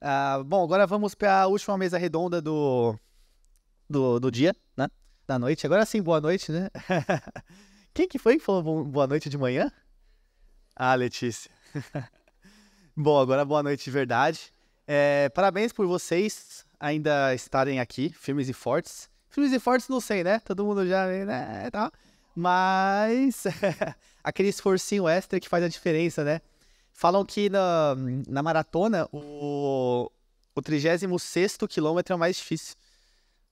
Ah, bom, agora vamos para a última mesa redonda do, do, do dia, né? Da noite. Agora sim, boa noite, né? Quem que foi que falou boa noite de manhã? Ah, Letícia. Bom, agora boa noite de verdade. É, parabéns por vocês ainda estarem aqui, firmes e fortes. Firmes e fortes, não sei, né? Todo mundo já. Né, tá. Mas aquele esforcinho extra que faz a diferença, né? Falam que na, na maratona o, o 36 quilômetro é o mais difícil.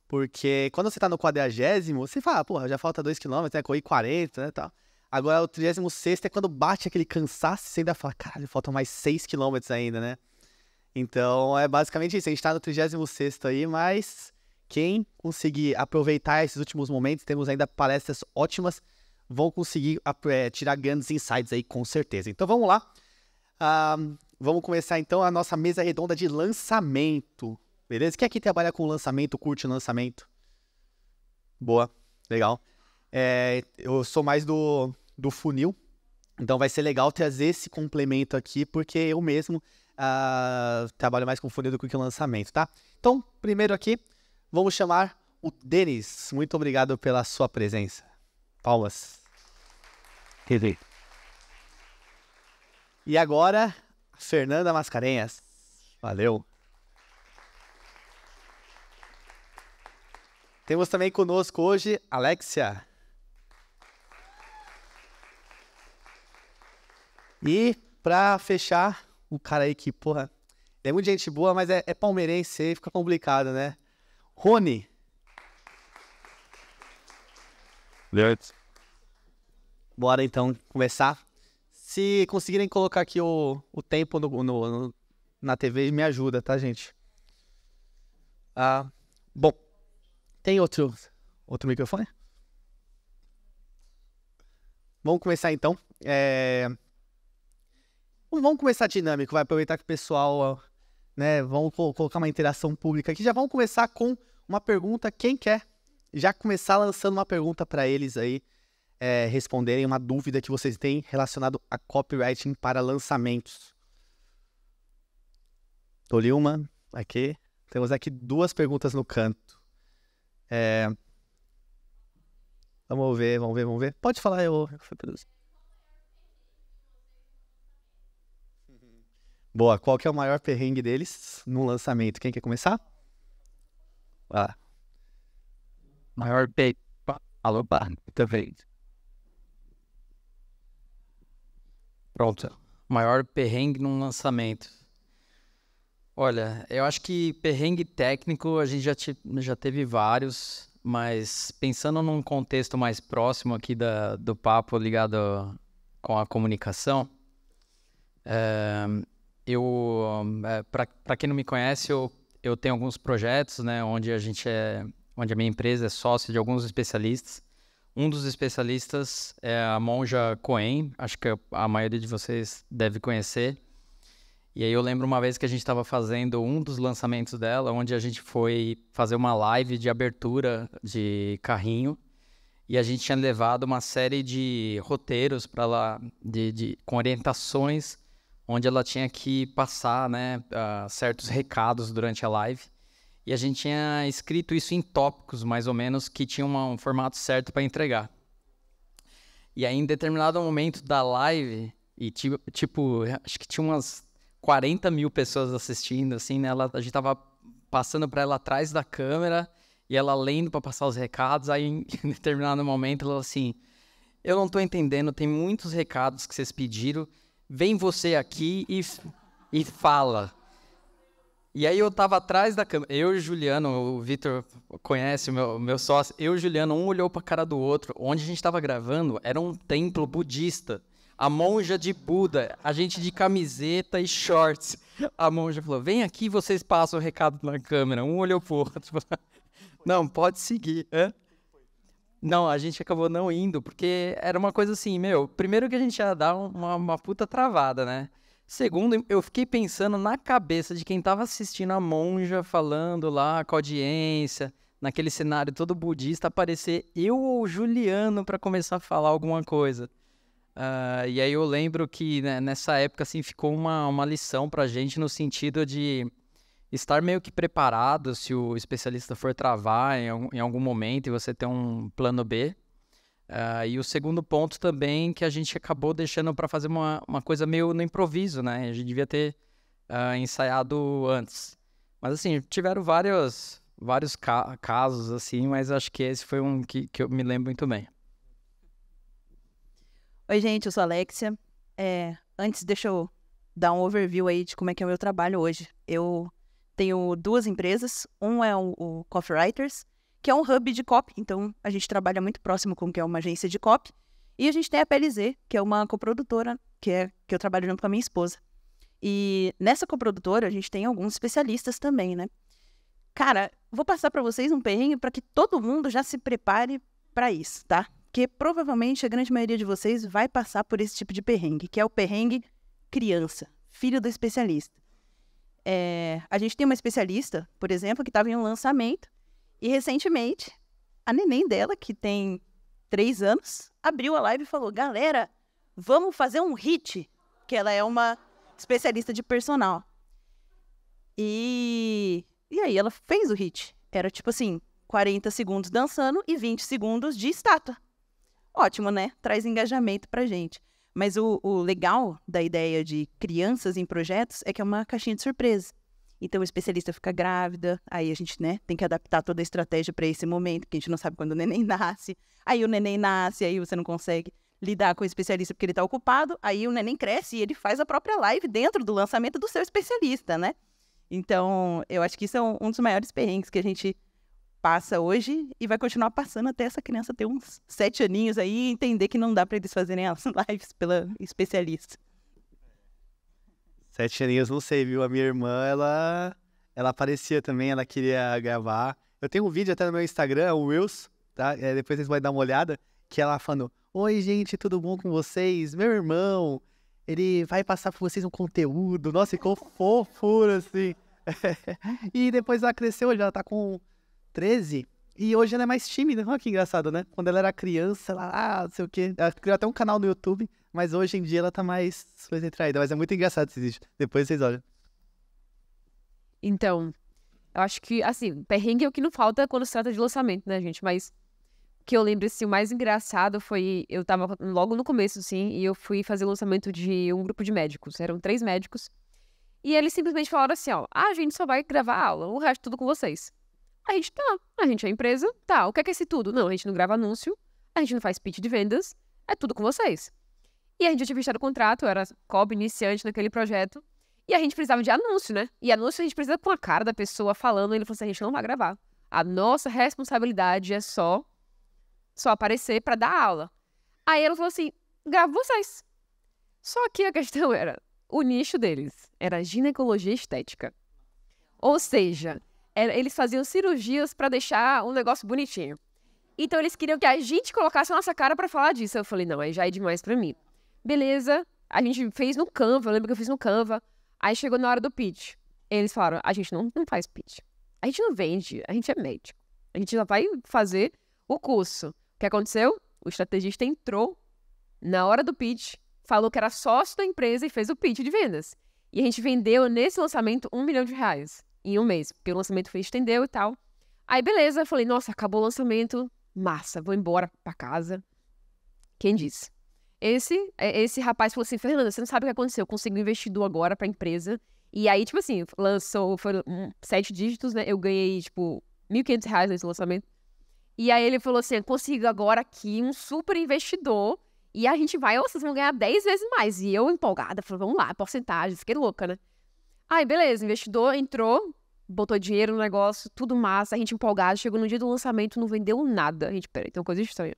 Porque quando você tá no quadragésimo, você fala, porra, já falta 2 km, né? Corri 40, né? Tal. Agora o 36 é quando bate aquele cansaço, você ainda fala, caralho, faltam mais 6 km ainda, né? Então é basicamente isso. A gente tá no 36 aí, mas quem conseguir aproveitar esses últimos momentos, temos ainda palestras ótimas, vão conseguir é, tirar grandes insights aí com certeza. Então vamos lá. Ah, vamos começar então a nossa mesa redonda de lançamento. Beleza? Quem aqui trabalha com lançamento, curte lançamento? Boa, legal. É, eu sou mais do, do funil, então vai ser legal trazer esse complemento aqui, porque eu mesmo ah, trabalho mais com funil do que com lançamento, tá? Então, primeiro aqui, vamos chamar o Denis. Muito obrigado pela sua presença. Palmas. Perfeito. E agora, Fernanda Mascarenhas. Valeu. Temos também conosco hoje Alexia. E pra fechar, o cara aí que, porra, é muito gente boa, mas é, é palmeirense aí, fica complicado, né? Rony. Leite. Bora então começar. Se conseguirem colocar aqui o, o tempo no, no, no na TV, me ajuda, tá, gente? Ah, bom, tem outro, outro microfone? Vamos começar então. É... Vamos começar dinâmico, vai aproveitar que o pessoal, né, vamos colocar uma interação pública aqui. Já vamos começar com uma pergunta, quem quer já começar lançando uma pergunta para eles aí é, responderem uma dúvida que vocês têm relacionado a copywriting para lançamentos. Escolhi aqui. Temos aqui duas perguntas no canto. É... Vamos ver, vamos ver, vamos ver. Pode falar, eu. Boa, qual que é o maior perrengue deles no lançamento? Quem quer começar? Ah. Maior perrengue. Alô, Barney, também. Pronto. Maior perrengue num lançamento. Olha, eu acho que perrengue técnico a gente já, te, já teve vários, mas pensando num contexto mais próximo aqui da, do papo ligado com a comunicação, é, eu, é, eh, para quem não me conhece, eu, eu tenho alguns projetos, né, onde a gente é, onde a minha empresa é sócia de alguns especialistas um dos especialistas é a monja Cohen, acho que a maioria de vocês deve conhecer. E aí eu lembro uma vez que a gente estava fazendo um dos lançamentos dela, onde a gente foi fazer uma live de abertura de carrinho. E a gente tinha levado uma série de roteiros para lá, de, de, com orientações, onde ela tinha que passar né, ah, certos recados durante a live. E a gente tinha escrito isso em tópicos, mais ou menos, que tinha uma, um formato certo para entregar. E aí, em determinado momento da live, e tipo, tipo, acho que tinha umas 40 mil pessoas assistindo, assim, né? Ela, a gente tava passando para ela atrás da câmera e ela lendo para passar os recados. Aí, em determinado momento, ela assim: Eu não tô entendendo, tem muitos recados que vocês pediram. Vem você aqui e, e fala. E aí eu tava atrás da câmera, eu e o Juliano, o Vitor conhece, o meu, meu sócio, eu e o Juliano, um olhou pra cara do outro, onde a gente tava gravando era um templo budista, a monja de Buda, a gente de camiseta e shorts. A monja falou, vem aqui vocês passam o recado na câmera, um olhou pro outro, não, pode seguir, Hã? Não, a gente acabou não indo, porque era uma coisa assim, meu, primeiro que a gente ia dar uma, uma puta travada, né? Segundo, eu fiquei pensando na cabeça de quem estava assistindo a monja falando lá com a audiência, naquele cenário todo budista, aparecer eu ou Juliano para começar a falar alguma coisa. Uh, e aí eu lembro que né, nessa época assim ficou uma, uma lição para gente no sentido de estar meio que preparado se o especialista for travar em, em algum momento e você ter um plano B. Uh, e o segundo ponto também que a gente acabou deixando para fazer uma, uma coisa meio no improviso, né? A gente devia ter uh, ensaiado antes. Mas assim, tiveram vários, vários ca casos assim, mas acho que esse foi um que, que eu me lembro muito bem. Oi, gente, eu sou a Alexia. É, antes, deixa eu dar um overview aí de como é que é o meu trabalho hoje. Eu tenho duas empresas. Um é o, o Coffee Writers, que é um hub de copy. Então, a gente trabalha muito próximo com o que é uma agência de copy. E a gente tem a PLZ, que é uma coprodutora, que é que eu trabalho junto com a minha esposa. E nessa coprodutora, a gente tem alguns especialistas também, né? Cara, vou passar para vocês um perrengue para que todo mundo já se prepare para isso, tá? Porque provavelmente a grande maioria de vocês vai passar por esse tipo de perrengue, que é o perrengue criança, filho do especialista. É, a gente tem uma especialista, por exemplo, que estava em um lançamento e recentemente, a neném dela, que tem três anos, abriu a live e falou: galera, vamos fazer um hit, que ela é uma especialista de personal. E, e aí ela fez o hit. Era tipo assim, 40 segundos dançando e 20 segundos de estátua. Ótimo, né? Traz engajamento pra gente. Mas o, o legal da ideia de crianças em projetos é que é uma caixinha de surpresa. Então, o especialista fica grávida, aí a gente né, tem que adaptar toda a estratégia para esse momento, porque a gente não sabe quando o neném nasce. Aí o neném nasce, aí você não consegue lidar com o especialista porque ele está ocupado. Aí o neném cresce e ele faz a própria live dentro do lançamento do seu especialista, né? Então, eu acho que isso é um dos maiores perrengues que a gente passa hoje e vai continuar passando até essa criança ter uns sete aninhos aí e entender que não dá para eles fazerem as lives pela especialista. Sete aninhos, não sei, viu? A minha irmã, ela, ela aparecia também, ela queria gravar. Eu tenho um vídeo até no meu Instagram, o Wills, tá? É, depois vocês vão dar uma olhada, que ela falando: Oi, gente, tudo bom com vocês? Meu irmão, ele vai passar pra vocês um conteúdo. Nossa, ficou fofura, assim. e depois ela cresceu, hoje ela tá com 13. E hoje ela é mais tímida. Olha que engraçado, né? Quando ela era criança, ela, ah, não sei o quê. Ela criou até um canal no YouTube. Mas hoje em dia ela tá mais retraída. Mas é muito engraçado esse vídeo. Depois vocês olham. Então, eu acho que, assim, perrengue é o que não falta quando se trata de lançamento, né, gente? Mas o que eu lembro, assim, o mais engraçado foi... Eu tava logo no começo, assim, e eu fui fazer o lançamento de um grupo de médicos. Eram três médicos. E eles simplesmente falaram assim, ó... Ah, a gente só vai gravar a aula, o resto tudo com vocês. A gente tá, a gente é a empresa, tá. O que é, que é esse tudo? Não, a gente não grava anúncio, a gente não faz pitch de vendas, é tudo com vocês. E a gente já tinha fechado o contrato, era COB iniciante naquele projeto. E a gente precisava de anúncio, né? E anúncio a gente precisa com a cara da pessoa falando, e ele falou assim: a gente não vai gravar. A nossa responsabilidade é só só aparecer para dar aula. Aí ela falou assim: gravo vocês. Só que a questão era: o nicho deles era ginecologia estética. Ou seja, era, eles faziam cirurgias para deixar um negócio bonitinho. Então eles queriam que a gente colocasse a nossa cara para falar disso. Eu falei: não, aí já é demais para mim. Beleza, a gente fez no Canva, eu lembro que eu fiz no Canva. Aí chegou na hora do pitch. Eles falaram: a gente não, não faz pitch. A gente não vende, a gente é médico. A gente já vai fazer o curso. O que aconteceu? O estrategista entrou na hora do pitch, falou que era sócio da empresa e fez o pitch de vendas. E a gente vendeu nesse lançamento um milhão de reais em um mês, porque o lançamento foi estendeu e tal. Aí, beleza, eu falei, nossa, acabou o lançamento, massa, vou embora pra casa. Quem disse? Esse, é, esse rapaz falou assim: Fernanda, você não sabe o que aconteceu. Eu consegui um investidor agora pra empresa. E aí, tipo assim, lançou, foram hum, sete dígitos, né? Eu ganhei, tipo, 1.500 reais nesse lançamento. E aí ele falou assim: consigo agora aqui um super investidor. E a gente vai, ou vocês vão ganhar 10 vezes mais. E eu, empolgada, falei, vamos lá, porcentagem, fiquei louca, né? Aí, beleza, investidor entrou, botou dinheiro no negócio, tudo massa, a gente empolgada, chegou no dia do lançamento, não vendeu nada. A gente, peraí, tem uma coisa estranha.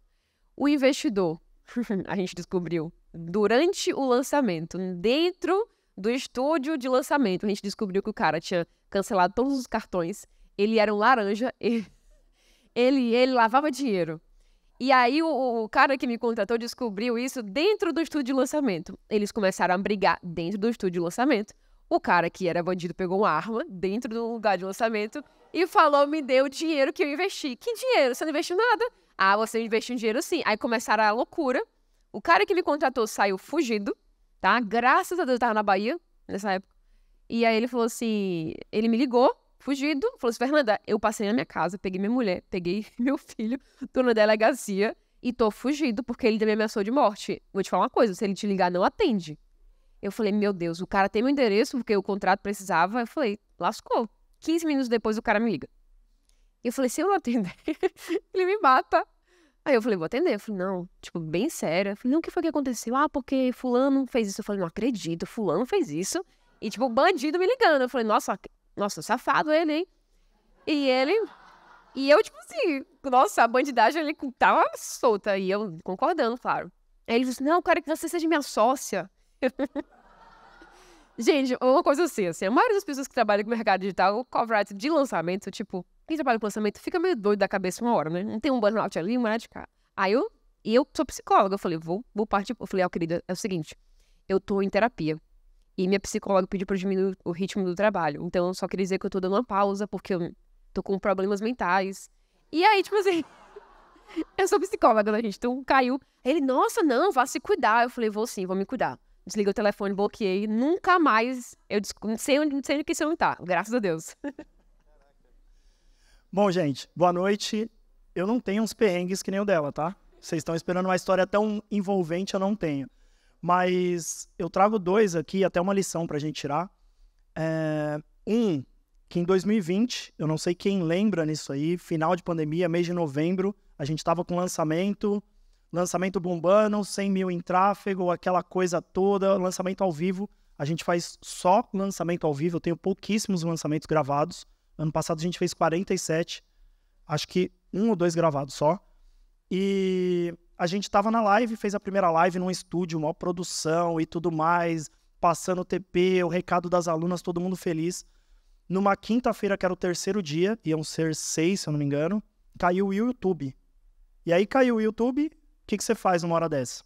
O investidor a gente descobriu durante o lançamento, dentro do estúdio de lançamento, a gente descobriu que o cara tinha cancelado todos os cartões, ele era um laranja, e ele, ele lavava dinheiro. E aí o, o, cara que me contratou descobriu isso dentro do estúdio de lançamento. Eles começaram a brigar dentro do estúdio de lançamento. O cara que era bandido pegou uma arma dentro do lugar de lançamento e falou: me deu o dinheiro que eu investi. Que dinheiro? Você não investiu nada? Ah, você investiu em dinheiro sim. Aí começaram a loucura. O cara que me contratou saiu fugido, tá? Graças a Deus eu tava na Bahia nessa época. E aí ele falou assim: ele me ligou, fugido, falou assim: Fernanda, eu passei na minha casa, peguei minha mulher, peguei meu filho, tô na delegacia e tô fugido porque ele me ameaçou de morte. Vou te falar uma coisa: se ele te ligar, não atende. Eu falei: meu Deus, o cara tem meu endereço porque o contrato precisava. Eu falei: lascou. 15 minutos depois o cara me liga eu falei, se eu não atender, ele me mata. Aí eu falei, vou atender. Eu falei, não, tipo, bem séria. Eu falei, não, o que foi que aconteceu? Ah, porque fulano fez isso. Eu falei, não acredito, fulano fez isso. E, tipo, bandido me ligando. Eu falei, nossa, nossa, safado ele, hein? E ele. E eu, tipo assim, nossa, a bandidagem ele tava solta. E eu concordando, claro. Aí ele disse, não, eu quero que você seja minha sócia. Gente, uma coisa assim, assim, a maioria das pessoas que trabalham com o mercado digital, o copyright de lançamento, tipo, quem trabalha com lançamento fica meio doido da cabeça uma hora, né? Não tem um burnout ali, uma é hora de cá. Aí eu, eu sou psicóloga, eu falei, vou, vou partir. Eu falei, ó, oh, querida, é o seguinte, eu tô em terapia. E minha psicóloga pediu pra diminuir o ritmo do trabalho. Então, eu só queria dizer que eu tô dando uma pausa, porque eu tô com problemas mentais. E aí, tipo assim, eu sou psicóloga, né, gente? Então, caiu. Ele, nossa, não, vá se cuidar. Eu falei, vou sim, vou me cuidar. Desliguei o telefone, bloqueei. Nunca mais eu não sei onde, não sei onde que esse homem tá, graças a Deus. Bom, gente, boa noite. Eu não tenho uns perrengues que nem o dela, tá? Vocês estão esperando uma história tão envolvente, eu não tenho. Mas eu trago dois aqui, até uma lição pra gente tirar. É... Um, que em 2020, eu não sei quem lembra nisso aí, final de pandemia, mês de novembro, a gente estava com lançamento, lançamento bombando, 100 mil em tráfego, aquela coisa toda, lançamento ao vivo. A gente faz só lançamento ao vivo, eu tenho pouquíssimos lançamentos gravados. Ano passado a gente fez 47, acho que um ou dois gravados só. E a gente tava na live, fez a primeira live num estúdio, uma produção e tudo mais, passando o TP, o recado das alunas, todo mundo feliz. Numa quinta-feira, que era o terceiro dia, iam ser seis, se eu não me engano, caiu o YouTube. E aí caiu o YouTube, o que, que você faz numa hora dessa?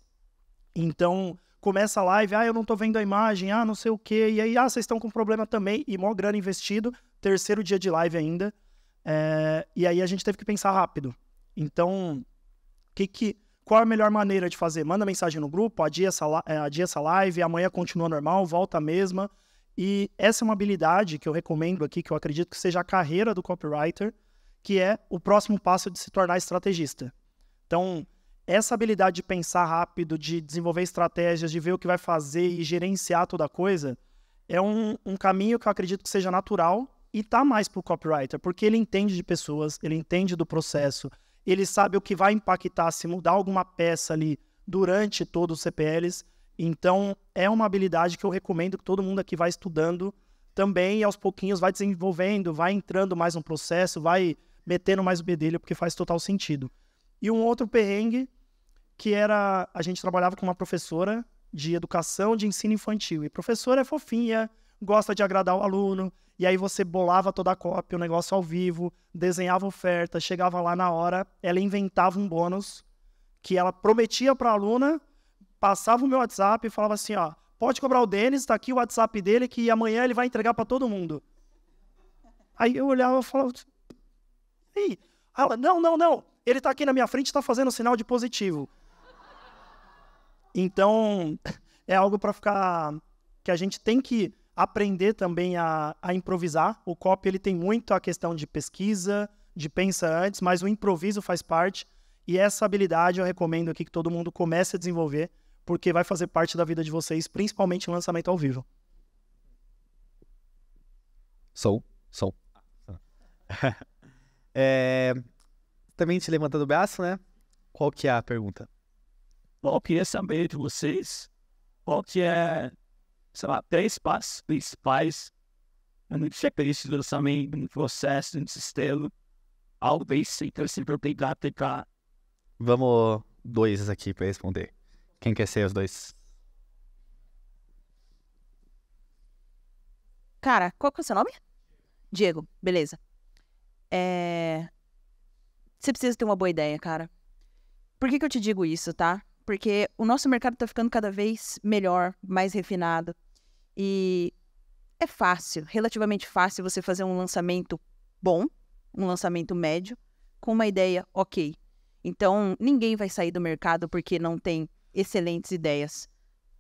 Então, começa a live, ah, eu não tô vendo a imagem, ah, não sei o quê, e aí, ah, vocês estão com problema também, e mó grana investido, terceiro dia de live ainda. É, e aí a gente teve que pensar rápido. Então, que que, qual a melhor maneira de fazer? Manda mensagem no grupo, adia essa, eh, adia essa live, amanhã continua normal, volta a mesma. E essa é uma habilidade que eu recomendo aqui, que eu acredito que seja a carreira do copywriter, que é o próximo passo de se tornar estrategista. Então, essa habilidade de pensar rápido, de desenvolver estratégias, de ver o que vai fazer e gerenciar toda a coisa, é um, um caminho que eu acredito que seja natural e tá mais pro copywriter, porque ele entende de pessoas, ele entende do processo, ele sabe o que vai impactar se mudar alguma peça ali durante todo o CPLs. Então, é uma habilidade que eu recomendo que todo mundo aqui vá estudando também e aos pouquinhos vai desenvolvendo, vai entrando mais no processo, vai metendo mais o bedelho, porque faz total sentido. E um outro perrengue que era a gente trabalhava com uma professora de educação de ensino infantil. E professora é fofinha, gosta de agradar o aluno, e aí você bolava toda a cópia, o negócio ao vivo, desenhava oferta, chegava lá na hora, ela inventava um bônus que ela prometia para a aluna, passava o meu WhatsApp e falava assim, ó, pode cobrar o Denis, tá aqui o WhatsApp dele que amanhã ele vai entregar para todo mundo. Aí eu olhava e falava, Ei. ela, não, não, não, ele tá aqui na minha frente, tá fazendo sinal de positivo. Então, é algo para ficar que a gente tem que aprender também a, a improvisar. O copy ele tem muito a questão de pesquisa, de pensa antes, mas o improviso faz parte. E essa habilidade eu recomendo aqui que todo mundo comece a desenvolver, porque vai fazer parte da vida de vocês, principalmente lançamento ao vivo. Sou, sou. é, também te levantando o braço, né? Qual que é a pergunta? Bom, eu queria saber de vocês qual que é sei lá, três passos principais no checklist do lançamento, no processo, no sistema. talvez se simples, sempre assim, tentar aplicar. Vamos dois aqui para responder. Quem quer ser os dois? Cara, qual que é o seu nome? Diego, beleza. É... Você precisa ter uma boa ideia, cara. Por que, que eu te digo isso, tá? Porque o nosso mercado tá ficando cada vez melhor, mais refinado. E é fácil, relativamente fácil você fazer um lançamento bom, um lançamento médio, com uma ideia ok. Então, ninguém vai sair do mercado porque não tem excelentes ideias.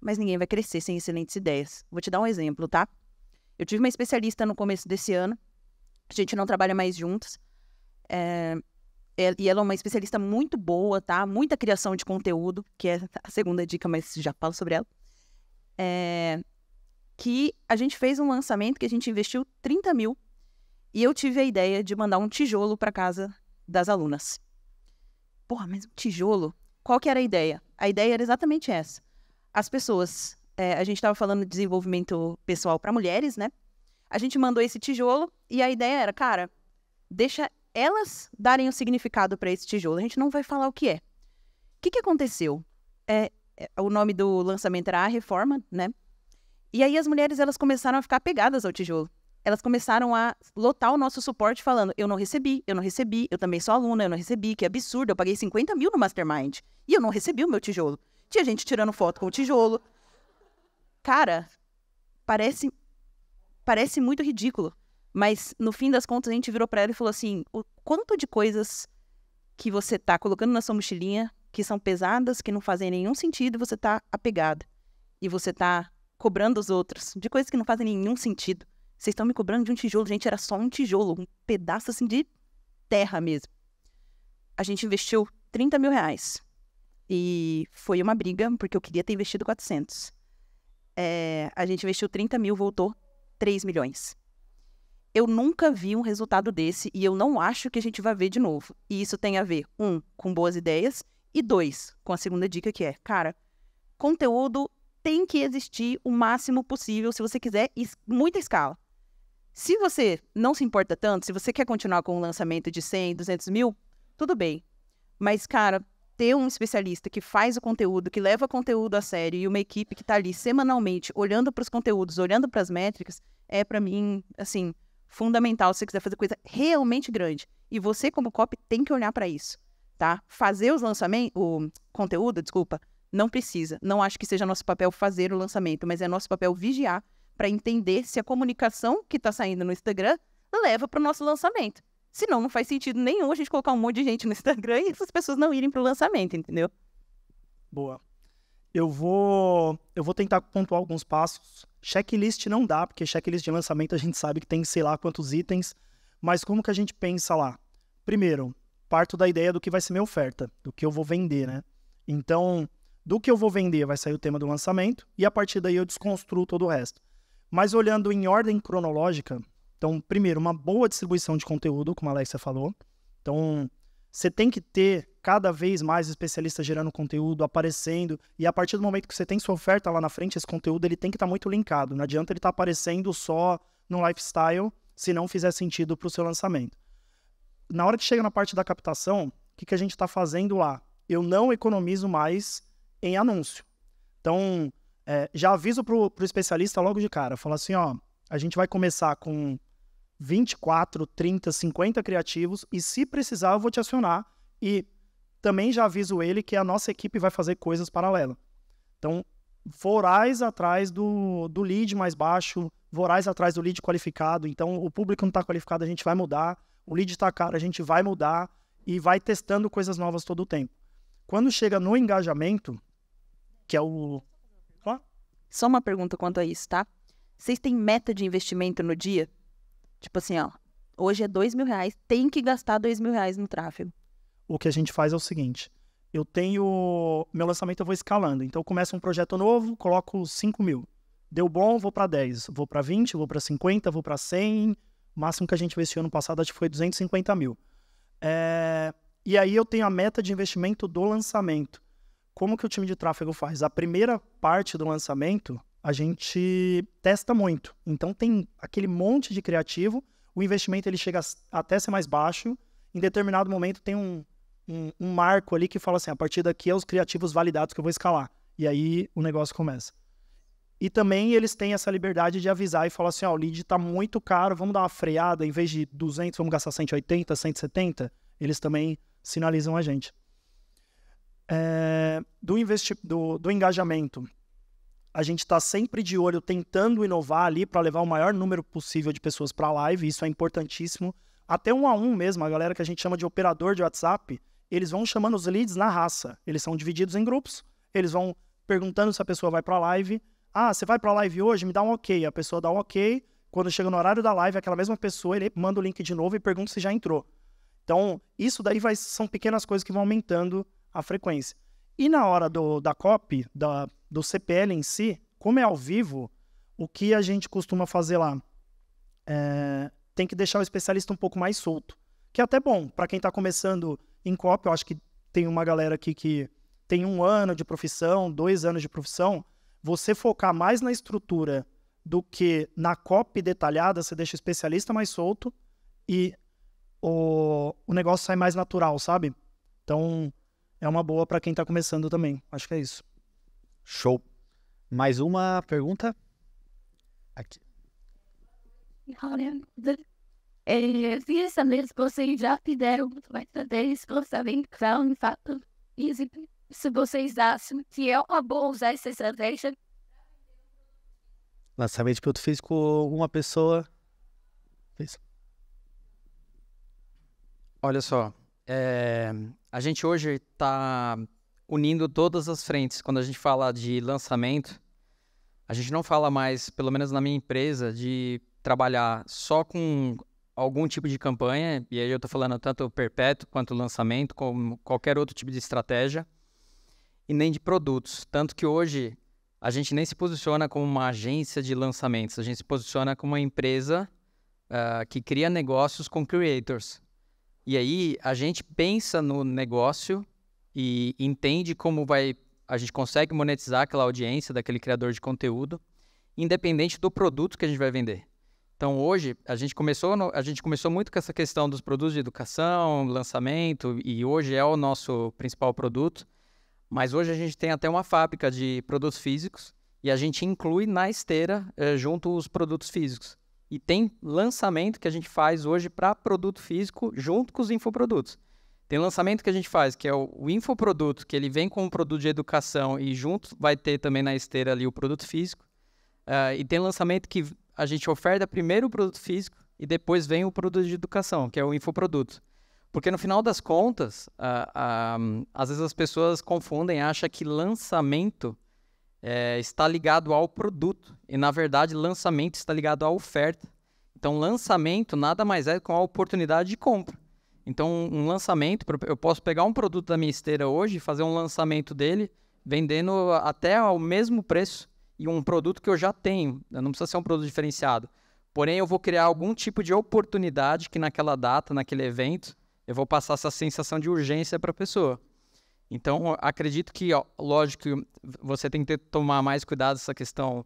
Mas ninguém vai crescer sem excelentes ideias. Vou te dar um exemplo, tá? Eu tive uma especialista no começo desse ano. A gente não trabalha mais juntas, É... E ela é uma especialista muito boa, tá? Muita criação de conteúdo, que é a segunda dica, mas já falo sobre ela. É que a gente fez um lançamento que a gente investiu 30 mil e eu tive a ideia de mandar um tijolo para casa das alunas. Porra, mas um tijolo? Qual que era a ideia? A ideia era exatamente essa. As pessoas, é, a gente estava falando de desenvolvimento pessoal para mulheres, né? A gente mandou esse tijolo e a ideia era, cara, deixa elas darem o significado para esse tijolo. A gente não vai falar o que é. O que, que aconteceu? É, é o nome do lançamento era a reforma, né? E aí as mulheres elas começaram a ficar pegadas ao tijolo. Elas começaram a lotar o nosso suporte falando: eu não recebi, eu não recebi, eu também sou aluna, eu não recebi, que absurdo, eu paguei 50 mil no mastermind e eu não recebi o meu tijolo. Tinha gente tirando foto com o tijolo. Cara, parece, parece muito ridículo, mas no fim das contas a gente virou para ela e falou assim: o quanto de coisas que você tá colocando na sua mochilinha que são pesadas, que não fazem nenhum sentido, você tá apegada e você tá cobrando os outros de coisas que não fazem nenhum sentido. Vocês estão me cobrando de um tijolo, gente, era só um tijolo, um pedaço assim de terra mesmo. A gente investiu 30 mil reais. E foi uma briga, porque eu queria ter investido 400. É, a gente investiu 30 mil, voltou 3 milhões. Eu nunca vi um resultado desse e eu não acho que a gente vai ver de novo. E isso tem a ver, um, com boas ideias, e dois, com a segunda dica que é, cara, conteúdo tem que existir o máximo possível se você quiser muita escala. Se você não se importa tanto, se você quer continuar com um lançamento de 100, 200 mil, tudo bem. Mas, cara, ter um especialista que faz o conteúdo, que leva o conteúdo a sério e uma equipe que está ali semanalmente olhando para os conteúdos, olhando para as métricas, é para mim, assim, fundamental se você quiser fazer coisa realmente grande. E você, como copy, tem que olhar para isso, tá? Fazer os lançamentos, o conteúdo, desculpa, não precisa. Não acho que seja nosso papel fazer o lançamento, mas é nosso papel vigiar para entender se a comunicação que está saindo no Instagram leva para o nosso lançamento. Senão, não faz sentido nenhum a gente colocar um monte de gente no Instagram e essas pessoas não irem para o lançamento, entendeu? Boa. Eu vou, eu vou tentar pontuar alguns passos. Checklist não dá, porque checklist de lançamento a gente sabe que tem sei lá quantos itens. Mas como que a gente pensa lá? Primeiro, parto da ideia do que vai ser minha oferta, do que eu vou vender, né? Então, do que eu vou vender vai sair o tema do lançamento e a partir daí eu desconstruo todo o resto. Mas olhando em ordem cronológica, então, primeiro, uma boa distribuição de conteúdo, como a Alexia falou. Então, você tem que ter cada vez mais especialistas gerando conteúdo, aparecendo, e a partir do momento que você tem sua oferta lá na frente, esse conteúdo ele tem que estar tá muito linkado. Não adianta ele estar tá aparecendo só no lifestyle, se não fizer sentido para o seu lançamento. Na hora que chega na parte da captação, o que, que a gente está fazendo lá? Eu não economizo mais em anúncio. Então, é, já aviso para o especialista logo de cara, fala assim, ó, a gente vai começar com 24, 30, 50 criativos e se precisar eu vou te acionar e também já aviso ele que a nossa equipe vai fazer coisas paralelas. Então, vorais atrás do, do lead mais baixo, vorais atrás do lead qualificado. Então, o público não está qualificado, a gente vai mudar. O lead está caro, a gente vai mudar e vai testando coisas novas todo o tempo. Quando chega no engajamento, que é o. Só uma pergunta quanto a isso, tá? Vocês têm meta de investimento no dia? Tipo assim, ó, hoje é dois mil reais, tem que gastar dois mil reais no tráfego. O que a gente faz é o seguinte: eu tenho. Meu lançamento eu vou escalando. Então, eu começo um projeto novo, coloco 5 mil. Deu bom, vou para 10, vou para 20, vou para 50, vou para 100. O máximo que a gente investiu ano passado acho que foi 250 mil. É... E aí eu tenho a meta de investimento do lançamento. Como que o time de tráfego faz? A primeira parte do lançamento, a gente testa muito. Então tem aquele monte de criativo, o investimento ele chega até ser mais baixo. Em determinado momento tem um, um, um marco ali que fala assim, a partir daqui é os criativos validados que eu vou escalar. E aí o negócio começa. E também eles têm essa liberdade de avisar e falar assim, ó, oh, o lead está muito caro, vamos dar uma freada, em vez de 200, vamos gastar 180, 170. Eles também sinalizam a gente. É, do, investi do, do engajamento, a gente está sempre de olho tentando inovar ali para levar o maior número possível de pessoas para a live, isso é importantíssimo. Até um a um mesmo, a galera que a gente chama de operador de WhatsApp, eles vão chamando os leads na raça. Eles são divididos em grupos, eles vão perguntando se a pessoa vai para a live. Ah, você vai para a live hoje? Me dá um ok. A pessoa dá um ok. Quando chega no horário da live, aquela mesma pessoa ele manda o link de novo e pergunta se já entrou. Então, isso daí vai, são pequenas coisas que vão aumentando a frequência. E na hora do, da COP, da, do CPL em si, como é ao vivo, o que a gente costuma fazer lá? É, tem que deixar o especialista um pouco mais solto. Que é até bom, para quem está começando em COP, eu acho que tem uma galera aqui que tem um ano de profissão, dois anos de profissão, você focar mais na estrutura do que na COP detalhada, você deixa o especialista mais solto e o, o negócio sai mais natural, sabe? Então, é uma boa para quem está começando também. Acho que é isso. Show. Mais uma pergunta? Aqui. Olha, é, eu saber se vocês já fizeram uma estratégia orçamental, de fato, se vocês acham que é uma boa usar essa estratégia. Lançamento que eu fiz com uma pessoa. Fez. Olha só, é, a gente hoje está unindo todas as frentes. Quando a gente fala de lançamento, a gente não fala mais, pelo menos na minha empresa, de trabalhar só com algum tipo de campanha, e aí eu estou falando tanto perpétuo quanto lançamento, como qualquer outro tipo de estratégia, e nem de produtos. Tanto que hoje a gente nem se posiciona como uma agência de lançamentos, a gente se posiciona como uma empresa uh, que cria negócios com creators. E aí a gente pensa no negócio e entende como vai a gente consegue monetizar aquela audiência daquele criador de conteúdo, independente do produto que a gente vai vender. Então hoje a gente começou no, a gente começou muito com essa questão dos produtos de educação, lançamento e hoje é o nosso principal produto. Mas hoje a gente tem até uma fábrica de produtos físicos e a gente inclui na esteira eh, junto os produtos físicos. E tem lançamento que a gente faz hoje para produto físico junto com os infoprodutos. Tem lançamento que a gente faz, que é o, o infoproduto, que ele vem com o produto de educação e junto vai ter também na esteira ali o produto físico. Uh, e tem lançamento que a gente oferta primeiro o produto físico e depois vem o produto de educação, que é o infoproduto. Porque no final das contas, uh, uh, às vezes as pessoas confundem, acham que lançamento é, está ligado ao produto e, na verdade, lançamento está ligado à oferta. Então, lançamento nada mais é com a oportunidade de compra. Então, um lançamento, eu posso pegar um produto da minha esteira hoje e fazer um lançamento dele vendendo até ao mesmo preço e um produto que eu já tenho. Não precisa ser um produto diferenciado. Porém, eu vou criar algum tipo de oportunidade que naquela data, naquele evento, eu vou passar essa sensação de urgência para a pessoa. Então, acredito que, ó, lógico, você tem que ter, tomar mais cuidado essa questão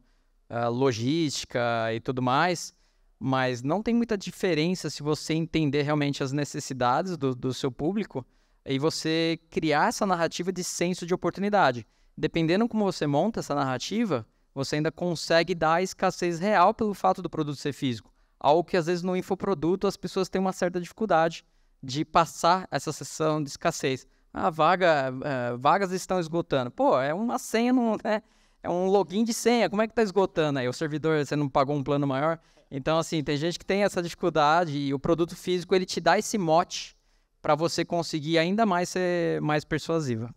uh, logística e tudo mais, mas não tem muita diferença se você entender realmente as necessidades do, do seu público e você criar essa narrativa de senso de oportunidade. Dependendo como você monta essa narrativa, você ainda consegue dar a escassez real pelo fato do produto ser físico. Algo que às vezes no infoproduto as pessoas têm uma certa dificuldade de passar essa sessão de escassez. Ah, vaga, uh, vagas estão esgotando. Pô, é uma senha, no, né? É um login de senha. Como é que tá esgotando aí? O servidor, você não pagou um plano maior? Então, assim, tem gente que tem essa dificuldade e o produto físico, ele te dá esse mote para você conseguir ainda mais ser mais persuasiva.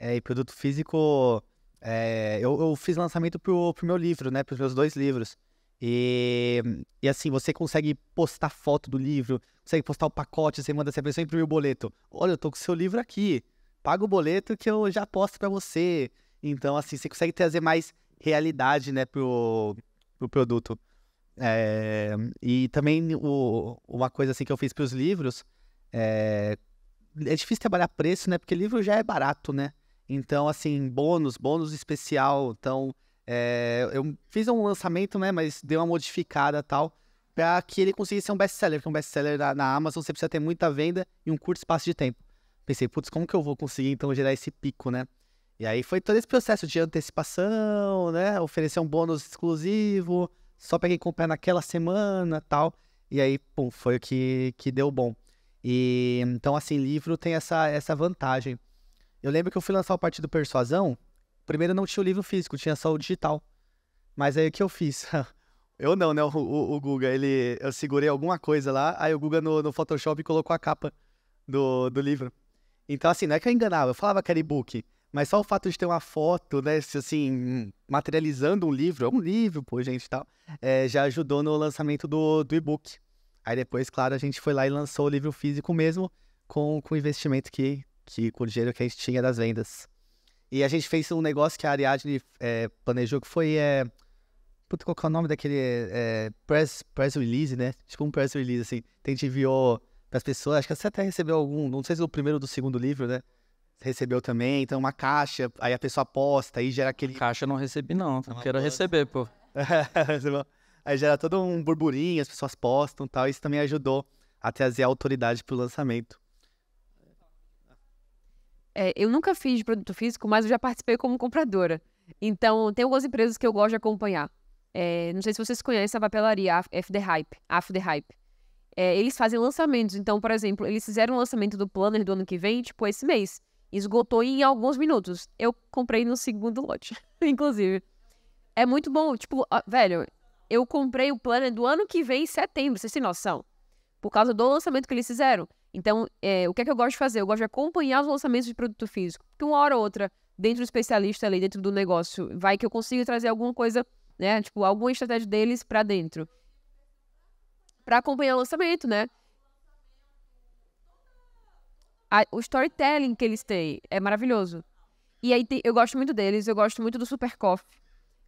É, e produto físico... É, eu, eu, fiz lançamento pro, pro meu livro, né? Pros meus dois livros. E, e, assim, você consegue postar foto do livro, consegue postar o pacote, você manda, essa pessoa imprimir o boleto. Olha, eu tô com o seu livro aqui, paga o boleto que eu já posto para você. Então, assim, você consegue trazer mais realidade, né, pro, pro produto. É, e também o, uma coisa, assim, que eu fiz pros livros, é, é difícil trabalhar preço, né, porque livro já é barato, né? Então, assim, bônus, bônus especial, então... É, eu fiz um lançamento, né? Mas dei uma modificada tal, para que ele conseguisse ser um best-seller, porque um best-seller na, na, Amazon você precisa ter muita venda em um curto espaço de tempo. Pensei, putz, como que eu vou conseguir então gerar esse pico, né? E aí foi todo esse processo de antecipação, né? Oferecer um bônus exclusivo, só pra quem comprar naquela semana tal. E aí, pum, foi o que, que deu bom. E então, assim, livro tem essa, essa vantagem. Eu lembro que eu fui lançar o Partido Persuasão, Primeiro não tinha o livro físico, tinha só o digital. Mas aí o que eu fiz? Eu não, né? O, o, o, Guga, ele, eu segurei alguma coisa lá, aí o Guga no, no Photoshop colocou a capa do, do livro. Então, assim, não é que eu enganava, eu falava que era e-book, mas só o fato de ter uma foto, né, assim, materializando um livro, é um livro, pô, gente, tal, é, já ajudou no lançamento do, do e-book. Aí depois, claro, a gente foi lá e lançou o livro físico mesmo, com, com o investimento que, que, com o dinheiro que a gente tinha das vendas. E a gente fez um negócio que a Ariadne é, planejou, que foi. É, puta, qual que é o nome daquele. É, press, press release, né? Tipo um press release, assim. Que a gente enviou pras pessoas. Acho que você até recebeu algum. Não sei se é o primeiro ou do segundo livro, né? recebeu também, então uma caixa, aí a pessoa posta, aí gera aquele. Caixa eu não recebi, não. não quero receber, pô. aí gera todo um burburinho, as pessoas postam tal. Isso também ajudou a trazer a autoridade pro lançamento. É, eu nunca fiz de produto físico, mas eu já participei como compradora. Então, tem algumas empresas que eu gosto de acompanhar. É, não sei se vocês conhecem a papelaria a F The Hype. After Hype. É, eles fazem lançamentos. Então, por exemplo, eles fizeram o um lançamento do planner do ano que vem, tipo, esse mês. Esgotou em alguns minutos. Eu comprei no segundo lote, inclusive. É muito bom. Tipo, velho, eu comprei o planner do ano que vem em setembro. Vocês têm noção? Por causa do lançamento que eles fizeram. Então, é, o que é que eu gosto de fazer? Eu gosto de acompanhar os lançamentos de produto físico. Porque uma hora ou outra, dentro do especialista ali, dentro do negócio, vai que eu consigo trazer alguma coisa, né? Tipo, alguma estratégia deles para dentro. Para acompanhar o lançamento, né? A, o storytelling que eles têm é maravilhoso. E aí, tem, eu gosto muito deles, eu gosto muito do Super Coffee.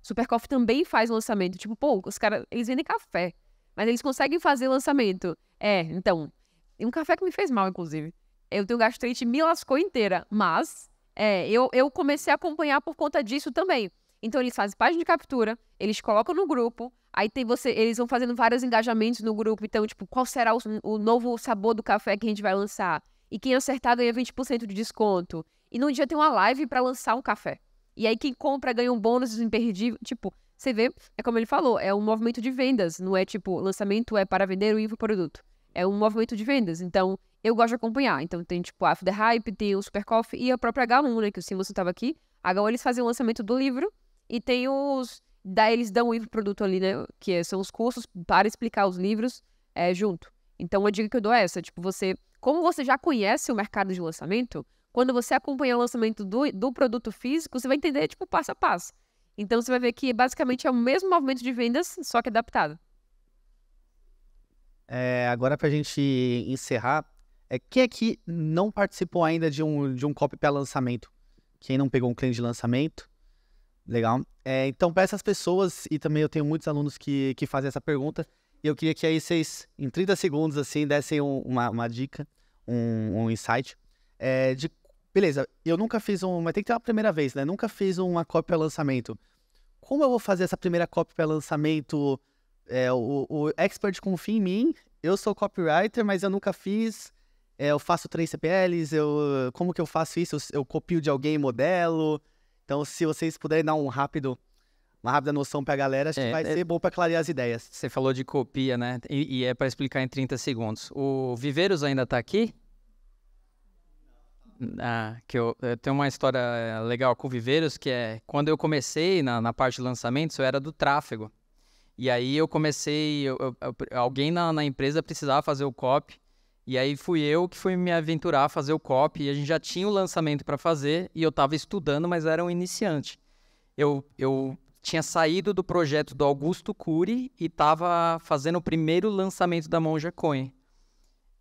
Super Coffee também faz lançamento. Tipo, pô, os caras, eles vendem café, mas eles conseguem fazer lançamento. É, então, um café que me fez mal, inclusive. Eu tenho gastrite, me lascou inteira. Mas é, eu, eu comecei a acompanhar por conta disso também. Então eles fazem página de captura, eles colocam no grupo, aí tem você, eles vão fazendo vários engajamentos no grupo. Então, tipo, qual será o, o novo sabor do café que a gente vai lançar? E quem acertar ganha 20% de desconto. E num dia tem uma live para lançar um café. E aí quem compra ganha um bônus imperdível. Tipo, você vê, é como ele falou, é um movimento de vendas, não é tipo, lançamento é para vender o infoproduto. produto é um movimento de vendas. Então, eu gosto de acompanhar. Então, tem tipo a After Hype, tem o Super Coffee e a própria H1, né? Que o Simon estava aqui. A H1 eles fazem o lançamento do livro e tem os. Daí eles dão o produto ali, né? Que é, são os cursos para explicar os livros é, junto. Então, a dica que eu dou é essa: tipo, você. Como você já conhece o mercado de lançamento, quando você acompanha o lançamento do, do produto físico, você vai entender, tipo, passo a passo. Então, você vai ver que basicamente é o mesmo movimento de vendas, só que adaptado. É, agora, para a gente encerrar, é, quem é que não participou ainda de um, de um copy para lançamento? Quem não pegou um cliente de lançamento? Legal. É, então, para essas pessoas, e também eu tenho muitos alunos que, que fazem essa pergunta, e eu queria que aí vocês, em 30 segundos, assim, dessem um, uma, uma dica, um, um insight, é, de, beleza, eu nunca fiz um, mas tem que ter uma primeira vez, né? Nunca fiz uma cópia lançamento. Como eu vou fazer essa primeira cópia lançamento? É, o, o expert confia em mim, eu sou copywriter, mas eu nunca fiz. É, eu faço três CPLs, eu, como que eu faço isso? Eu, eu, copio de alguém modelo. Então, se vocês puderem dar um rápido, uma rápida noção para a galera, acho é, que vai é, ser bom para clarear as ideias. Você falou de copia, né? E, e é para explicar em 30 segundos. O Viveiros ainda está aqui? Ah, que eu, eu, tenho uma história eh, legal com o Viveiros, que é quando eu comecei na, na parte de lançamentos, eu era do tráfego. E aí eu comecei, eu, eu, alguém na, na, empresa precisava fazer o copy, e aí fui eu que fui me aventurar a fazer o copy, e a gente já tinha o lançamento para fazer, e eu estava estudando, mas era um iniciante. Eu, eu tinha saído do projeto do Augusto Cury e estava fazendo o primeiro lançamento da Monja Coin.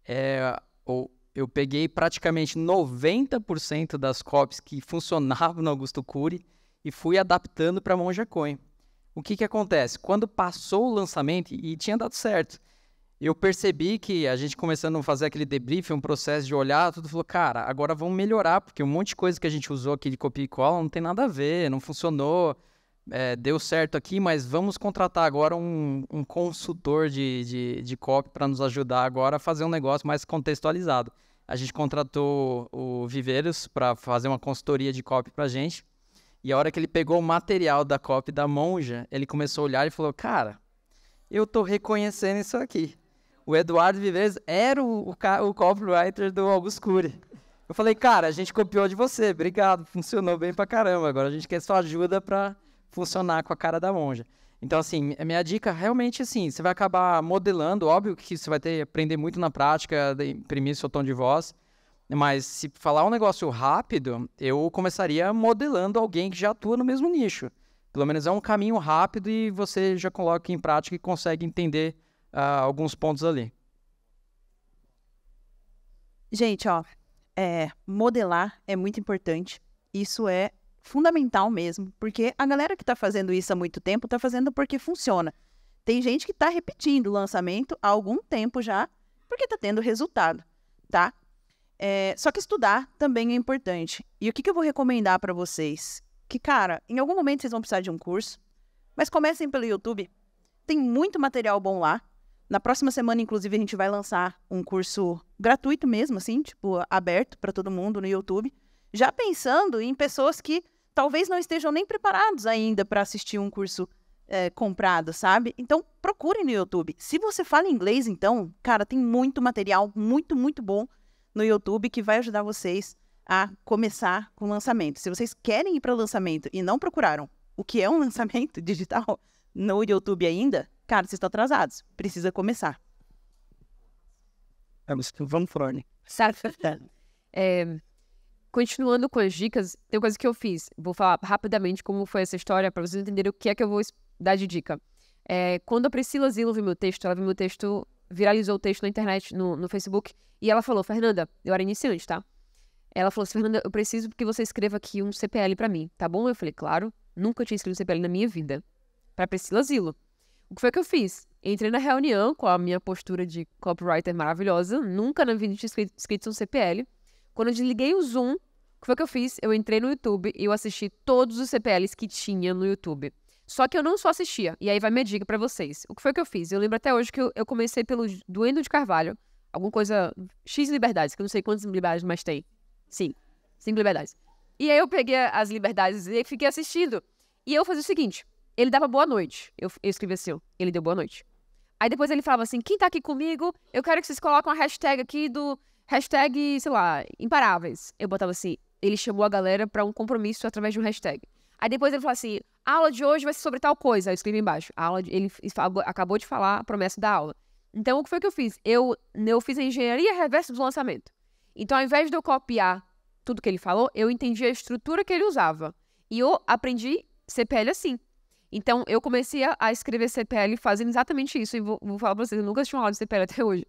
É, eu, eu peguei praticamente 90% das copies que funcionavam no Augusto Cury e fui adaptando para Monja Coin o que, que acontece? Quando passou o lançamento, e tinha dado certo, eu percebi que a gente começando a fazer aquele debrief, um processo de olhar, tudo falou, cara, agora vamos melhorar, porque um monte de coisa que a gente usou aqui de copia e cola não tem nada a ver, não funcionou, é, deu certo aqui, mas vamos contratar agora um, um consultor de, de, de copy para nos ajudar agora a fazer um negócio mais contextualizado. A gente contratou o Viveiros para fazer uma consultoria de copy para a gente. E a hora que ele pegou o material da cópia da monja, ele começou a olhar e falou: Cara, eu tô reconhecendo isso aqui. O Eduardo Vives era o, o, o copywriter do Augusto Cury. Eu falei, cara, a gente copiou de você, obrigado, funcionou bem pra caramba. Agora a gente quer sua ajuda pra funcionar com a cara da monja. Então, assim, a minha dica realmente assim, você vai acabar modelando, óbvio que você vai ter aprender muito na prática, imprimir seu tom de voz, mas se falar um negócio rápido, eu começaria modelando alguém que já atua no mesmo nicho. Pelo menos é um caminho rápido e você já coloca em prática e consegue entender uh, alguns pontos ali. Gente, ó, é, modelar é muito importante. Isso é fundamental mesmo, porque a galera que está fazendo isso há muito tempo está fazendo porque funciona. Tem gente que está repetindo o lançamento há algum tempo já, porque está tendo resultado, tá? É, só que estudar também é importante. E o que, que eu vou recomendar para vocês? Que, cara, em algum momento vocês vão precisar de um curso, mas comecem pelo YouTube. Tem muito material bom lá. Na próxima semana, inclusive, a gente vai lançar um curso gratuito mesmo, assim, tipo, aberto para todo mundo no YouTube, já pensando em pessoas que talvez não estejam nem preparados ainda para assistir um curso é, comprado, sabe? Então, procurem no YouTube. Se você fala inglês, então, cara, tem muito material, muito, muito bom no YouTube que vai ajudar vocês a começar com o lançamento. Se vocês querem ir para o lançamento e não procuraram o que é um lançamento digital no YouTube ainda, cara, vocês estão atrasados. Precisa começar. É, vamos, forne. É, continuando com as dicas, tem coisa que eu fiz. Vou falar rapidamente como foi essa história para vocês entenderem o que é que eu vou dar de dica. É, quando a Priscila Zilo viu meu texto, ela viu meu texto viralizou o texto na internet, no, no Facebook, e ela falou, Fernanda, eu era iniciante, tá? Ela falou assim, Fernanda, eu preciso que você escreva aqui um CPL para mim, tá bom? Eu falei, claro, nunca tinha escrito um CPL na minha vida. Pra Priscila Zilo. O que foi que eu fiz? Entrei na reunião com a minha postura de copywriter maravilhosa, nunca na vida tinha escrito, escrito um CPL. Quando eu desliguei o Zoom, o que foi que eu fiz? Eu entrei no YouTube e eu assisti todos os CPLs que tinha no YouTube. Só que eu não só assistia. E aí vai minha dica para vocês. O que foi que eu fiz? Eu lembro até hoje que eu, eu comecei pelo Duendo de Carvalho. Alguma coisa. X liberdades, que eu não sei quantas liberdades mais tem. Sim. Cinco liberdades. E aí eu peguei as liberdades e fiquei assistindo. E eu fazia o seguinte: ele dava boa noite. Eu, eu escrevi assim, ele deu boa noite. Aí depois ele falava assim: quem tá aqui comigo, eu quero que vocês coloquem uma hashtag aqui do hashtag, sei lá, imparáveis. Eu botava assim, ele chamou a galera para um compromisso através de um hashtag. Aí depois ele falou assim: a aula de hoje vai ser sobre tal coisa. Eu escrevi embaixo. A aula de, ele acabou de falar a promessa da aula. Então, o que foi que eu fiz? Eu, eu fiz a engenharia reversa do lançamento. Então, ao invés de eu copiar tudo que ele falou, eu entendi a estrutura que ele usava. E eu aprendi CPL assim. Então, eu comecei a, escrever CPL fazendo exatamente isso. E vou, vou falar pra vocês, eu nunca assisti uma aula de CPL até hoje.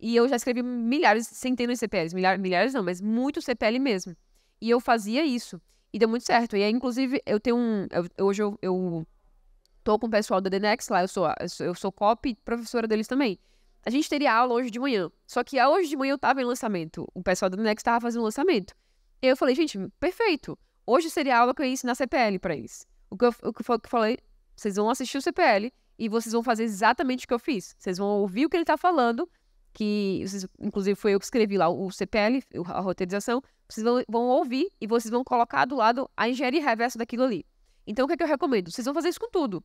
E eu já escrevi milhares, centenas de CPLs. Milhares, milhares não, mas muito CPL mesmo. E eu fazia isso. E deu muito certo. E aí, inclusive, eu tenho um. Eu, hoje eu, eu tô com o pessoal da Denex lá, eu sou, eu sou, eu sou copy professora deles também. A gente teria aula hoje de manhã. Só que hoje de manhã eu tava em lançamento. O pessoal da Denex tava fazendo lançamento. E eu falei, gente, perfeito. Hoje seria a aula que eu ia ensinar CPL para eles. O que, eu, o que eu falei, vocês vão assistir o CPL e vocês vão fazer exatamente o que eu fiz. Vocês vão ouvir o que ele tá falando que inclusive foi eu que escrevi lá o CPL, a roteirização, vocês vão, vão ouvir e vocês vão colocar do lado a engenharia reversa daquilo ali. Então, o que, é que eu recomendo? Vocês vão fazer isso com tudo.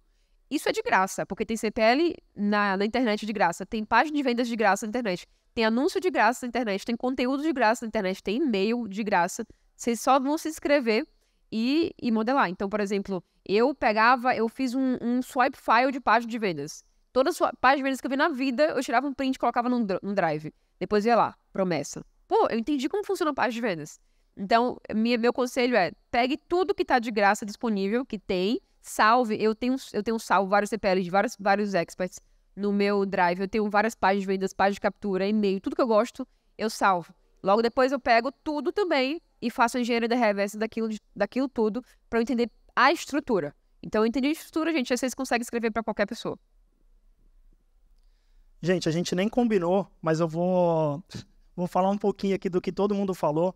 Isso é de graça, porque tem CPL na, na internet de graça, tem página de vendas de graça na internet, tem anúncio de graça na internet, tem conteúdo de graça na internet, tem e-mail de graça. Vocês só vão se inscrever e, e modelar. Então, por exemplo, eu pegava, eu fiz um, um swipe file de página de vendas. Todas página páginas vendas que eu vi na vida, eu tirava um print e colocava num, num drive. Depois ia lá, promessa. Pô, eu entendi como funciona a página de vendas. Então, minha, meu conselho é, pegue tudo que está de graça disponível, que tem, salve. Eu tenho, eu tenho salvo vários CPLs de vários, vários experts no meu drive. Eu tenho várias páginas de vendas, páginas de captura, e-mail, tudo que eu gosto, eu salvo. Logo depois eu pego tudo também e faço a engenharia da reversa daquilo, daquilo tudo para entender a estrutura. Então, eu entendi a estrutura, gente, vocês conseguem escrever para qualquer pessoa. Gente, a gente nem combinou, mas eu vou, vou falar um pouquinho aqui do que todo mundo falou,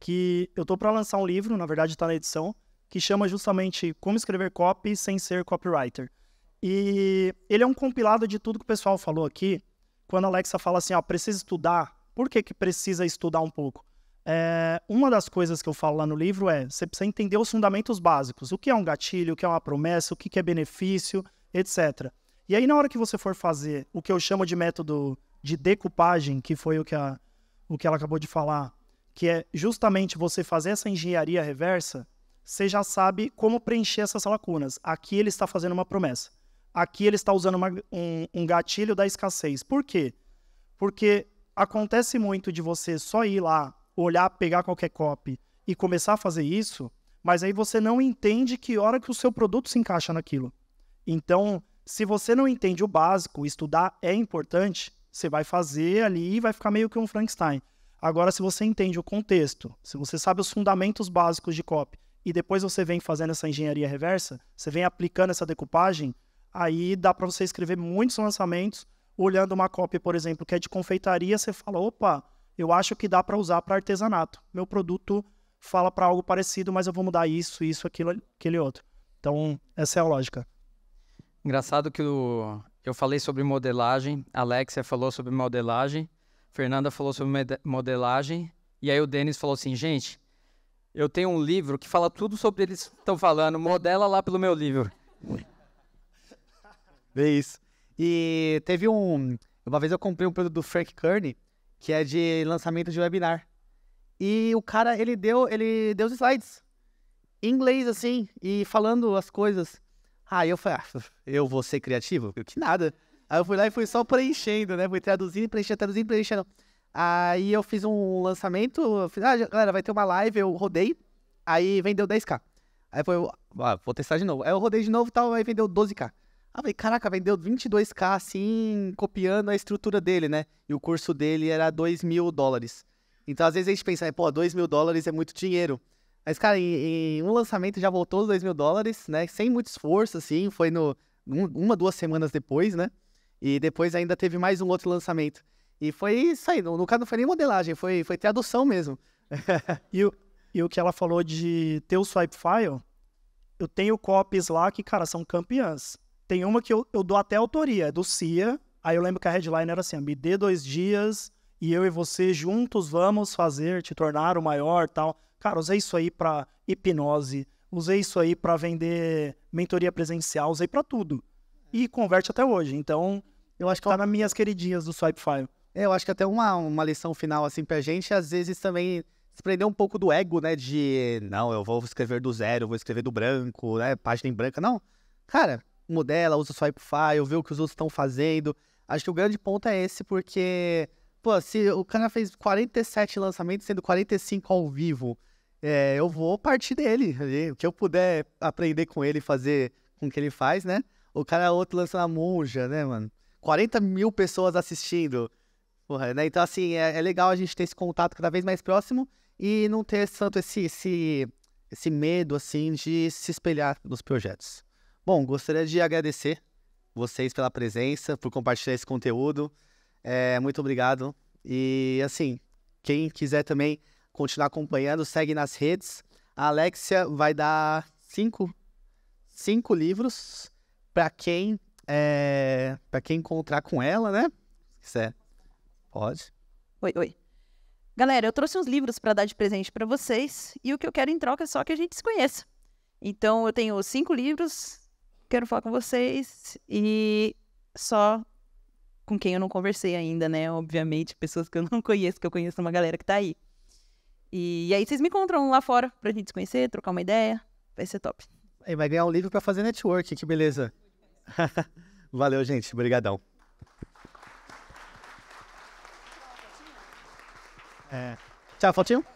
que eu tô para lançar um livro, na verdade está na edição, que chama justamente Como Escrever Copy Sem Ser Copywriter. E ele é um compilado de tudo que o pessoal falou aqui. Quando a Alexa fala assim, ó, ah, precisa estudar, por que, que precisa estudar um pouco? É, uma das coisas que eu falo lá no livro é, você precisa entender os fundamentos básicos. O que é um gatilho, o que é uma promessa, o que, que é benefício, etc. E aí, na hora que você for fazer o que eu chamo de método de decupagem, que foi o que, a, o que ela acabou de falar, que é justamente você fazer essa engenharia reversa, você já sabe como preencher essas lacunas. Aqui ele está fazendo uma promessa. Aqui ele está usando uma, um, um gatilho da escassez. Por quê? Porque acontece muito de você só ir lá, olhar, pegar qualquer copy e começar a fazer isso, mas aí você não entende que hora que o seu produto se encaixa naquilo. Então, se você não entende o básico, estudar é importante, você vai fazer ali e vai ficar meio que um Frankenstein. Agora, se você entende o contexto, se você sabe os fundamentos básicos de copy e depois você vem fazendo essa engenharia reversa, você vem aplicando essa decupagem, aí dá para você escrever muitos lançamentos olhando uma cópia, por exemplo, que é de confeitaria, você fala, opa, eu acho que dá para usar para artesanato. Meu produto fala para algo parecido, mas eu vou mudar isso, isso, aquilo, aquele outro. Então, essa é a lógica. Engraçado que o, eu falei sobre modelagem, a Alexia falou sobre modelagem, Fernanda falou sobre modelagem, e aí o Denis falou assim, gente, eu tenho um livro que fala tudo sobre eles estão falando, modela lá pelo meu livro. É isso. E teve um. Uma vez eu comprei um produto do Frank Kearney, que é de lançamento de webinar. E o cara, ele deu, ele deu os slides. Em inglês, assim, e falando as coisas. Aí eu falei, ah, eu vou ser criativo? Eu, que nada. Aí eu fui lá e fui só preenchendo, né? Fui traduzindo, preenchendo, traduzindo, preenchendo. Aí eu fiz um lançamento, fiz, ah, galera, vai ter uma live, eu rodei, aí vendeu 10k. Aí foi, ah, vou testar de novo. Aí eu rodei de novo e tal, aí vendeu 12k. Ah, falei, caraca, vendeu 22k assim, copiando a estrutura dele, né? E o curso dele era 2 mil dólares. Então, às vezes a gente pensa, pô, 2 mil dólares é muito dinheiro. Mas, cara, em, em um lançamento já voltou os 2 mil dólares, né? Sem muito esforço, assim. Foi no, um, uma, duas semanas depois, né? E depois ainda teve mais um outro lançamento. E foi isso aí. No, no caso, não foi nem modelagem, foi, foi tradução mesmo. e, o, e o que ela falou de ter o swipe file, eu tenho copies lá que, cara, são campeãs. Tem uma que eu, eu dou até autoria, é do CIA. Aí eu lembro que a headline era assim: me dê dois dias e eu e você juntos vamos fazer, te tornar o maior tal. Cara, usei isso aí para hipnose, usei isso aí para vender mentoria presencial, usei para tudo. E converte até hoje. Então, eu acho que tá é nas minhas queridinhas do Swipe 5. É, eu acho que é até uma, uma lição final assim pra gente, às vezes também se prender um pouco do ego, né? De não, eu vou escrever do zero, vou escrever do branco, né? Página em branca. Não. Cara, modela, usa o Swipe File, vê o que os outros estão fazendo. Acho que o grande ponto é esse, porque pô, se o cara fez 47 lançamentos, sendo 45 ao vivo, é, eu vou partir dele. o que eu puder aprender com ele, fazer com o que ele faz, né? O cara é outro lançando a monja, né, mano? 40 mil pessoas assistindo. Porra, né? Então, assim, é, é, legal a gente ter esse contato cada vez mais próximo e não ter tanto esse, esse, esse medo, assim, de se espelhar nos projetos. Bom, gostaria de agradecer vocês pela presença, por compartilhar esse conteúdo. É, muito obrigado. E assim, quem quiser também continuar acompanhando, segue nas redes. A Alexia vai dar cinco, cinco livros para quem é, para quem encontrar com ela, né? Quiser. Pode. Oi, oi. Galera, eu trouxe uns livros para dar de presente para vocês e o que eu quero em troca é só que a gente se conheça. Então, eu tenho cinco livros, quero falar com vocês e só com quem eu não conversei ainda, né? Obviamente, pessoas que eu não conheço, que eu conheço uma galera que tá aí. E, e aí vocês me encontram lá fora pra gente se conhecer, trocar uma ideia. Vai ser top. Aí vai ganhar um livro para fazer network, que beleza. Valeu, gente. Obrigadão. É. Tchau, Faltinho.